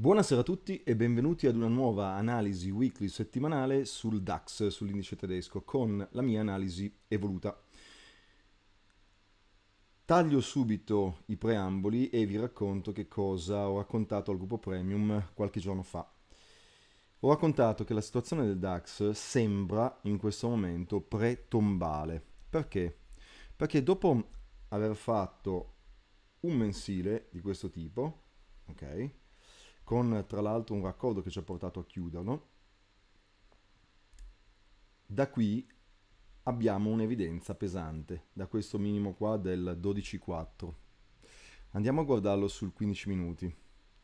Buonasera a tutti e benvenuti ad una nuova analisi weekly settimanale sul DAX, sull'indice tedesco, con la mia analisi evoluta. Taglio subito i preamboli e vi racconto che cosa ho raccontato al gruppo Premium qualche giorno fa. Ho raccontato che la situazione del DAX sembra in questo momento pre-tombale. Perché? Perché dopo aver fatto un mensile di questo tipo, ok? con tra l'altro un raccordo che ci ha portato a chiuderlo, da qui abbiamo un'evidenza pesante, da questo minimo qua del 12,4. Andiamo a guardarlo sul 15 minuti.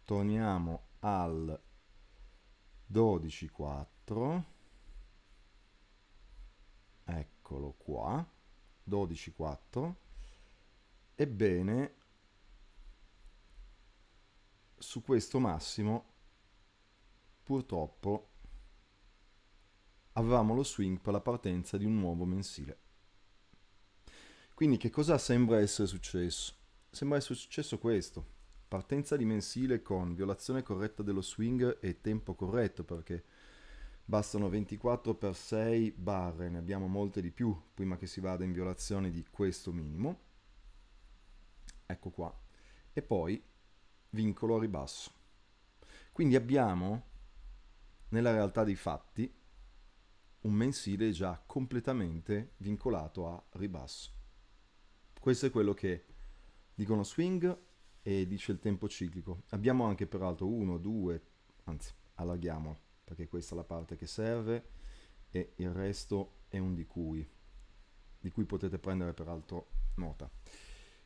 Torniamo al 12,4. Eccolo qua. 12,4. Ebbene, su questo massimo purtroppo avevamo lo swing per la partenza di un nuovo mensile. Quindi che cosa sembra essere successo? Sembra essere successo questo. Partenza di mensile con violazione corretta dello swing e tempo corretto perché bastano 24 per 6 barre, ne abbiamo molte di più prima che si vada in violazione di questo minimo. Ecco qua. E poi vincolo a ribasso. Quindi abbiamo nella realtà dei fatti un mensile già completamente vincolato a ribasso. Questo è quello che dicono swing e dice il tempo ciclico. Abbiamo anche peraltro uno, due, anzi allarghiamo perché questa è la parte che serve e il resto è un di cui, di cui potete prendere peraltro nota.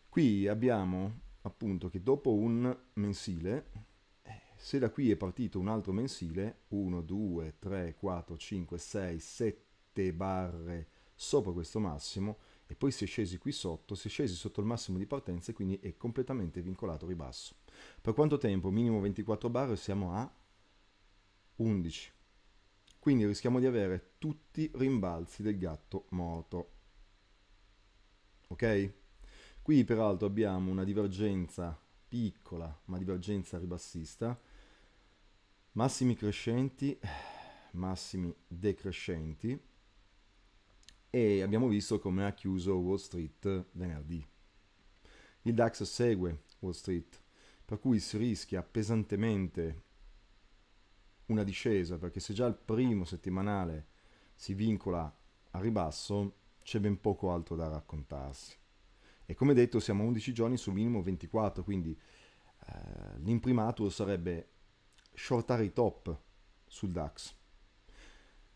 Qui abbiamo appunto che dopo un mensile, se da qui è partito un altro mensile, 1, 2, 3, 4, 5, 6, 7 barre sopra questo massimo, e poi si è scesi qui sotto, si è scesi sotto il massimo di partenza e quindi è completamente vincolato ribasso. Per quanto tempo? Minimo 24 barre, siamo a 11. Quindi rischiamo di avere tutti rimbalzi del gatto morto. Ok? Qui peraltro abbiamo una divergenza piccola, ma divergenza ribassista, massimi crescenti, massimi decrescenti e abbiamo visto come ha chiuso Wall Street venerdì. Il DAX segue Wall Street, per cui si rischia pesantemente una discesa, perché se già il primo settimanale si vincola a ribasso, c'è ben poco altro da raccontarsi. E come detto siamo a 11 giorni su minimo 24, quindi eh, l'imprimatur sarebbe shortare i top sul DAX.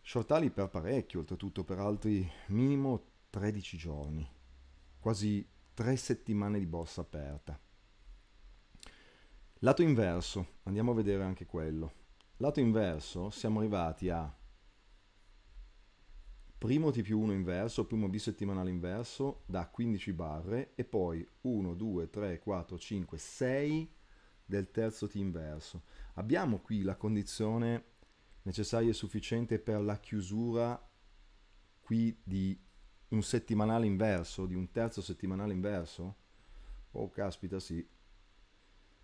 Shortarli per parecchio, oltretutto per altri minimo 13 giorni, quasi 3 settimane di borsa aperta. Lato inverso, andiamo a vedere anche quello. Lato inverso siamo arrivati a primo TP1 inverso, primo bisettimanale inverso da 15 barre e poi 1, 2, 3, 4, 5, 6 del terzo T inverso. Abbiamo qui la condizione necessaria e sufficiente per la chiusura qui di un settimanale inverso, di un terzo settimanale inverso? Oh caspita sì.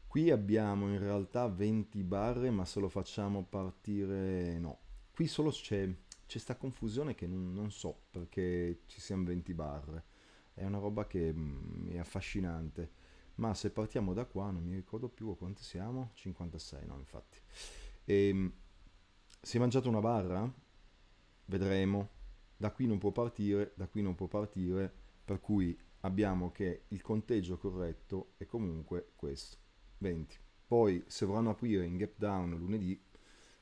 Qui abbiamo in realtà 20 barre ma se lo facciamo partire no. Qui solo c'è c'è sta confusione che non, non so perché ci siano 20 barre. È una roba che mh, mm, è affascinante. Ma se partiamo da qua, non mi ricordo più a quanti siamo. 56, no, infatti. E, ehm, si è mangiato una barra? Vedremo. Da qui non può partire, da qui non può partire. Per cui abbiamo che il conteggio corretto è comunque questo. 20. Poi se vorranno aprire in gap down lunedì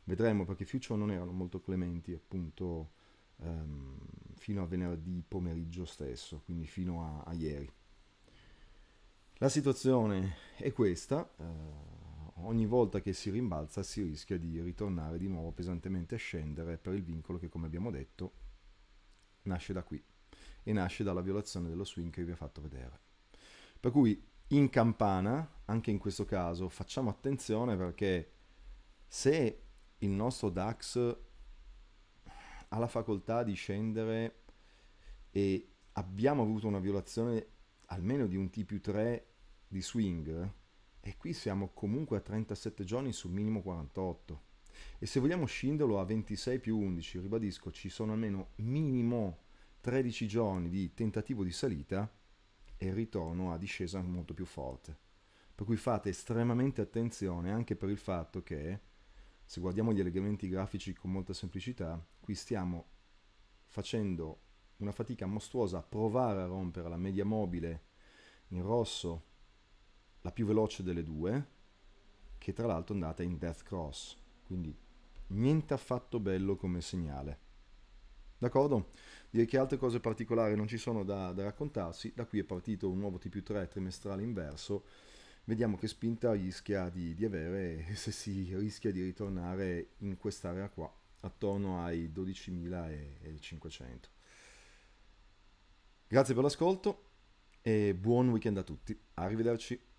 Vedremo perché i future non erano molto clementi appunto ehm, fino a venerdì pomeriggio stesso, quindi fino a, a ieri. La situazione è questa, eh, ogni volta che si rimbalza si rischia di ritornare di nuovo pesantemente a scendere per il vincolo che come abbiamo detto nasce da qui e nasce dalla violazione dello swing che vi ho fatto vedere. Per cui in campana, anche in questo caso, facciamo attenzione perché se il nostro DAX ha la facoltà di scendere e abbiamo avuto una violazione almeno di un T più 3 di swing eh? e qui siamo comunque a 37 giorni su minimo 48 e se vogliamo scenderlo a 26 più 11 ribadisco ci sono almeno minimo 13 giorni di tentativo di salita e ritorno a discesa molto più forte per cui fate estremamente attenzione anche per il fatto che se guardiamo gli allegamenti grafici con molta semplicità, qui stiamo facendo una fatica mostruosa a provare a rompere la media mobile in rosso, la più veloce delle due, che tra l'altro è andata in death cross, quindi niente affatto bello come segnale. D'accordo? Direi che altre cose particolari non ci sono da, da raccontarsi, da qui è partito un nuovo TP3 trimestrale inverso, Vediamo che spinta rischia di, di avere se si rischia di ritornare in quest'area qua, attorno ai 12.500. Grazie per l'ascolto e buon weekend a tutti. Arrivederci.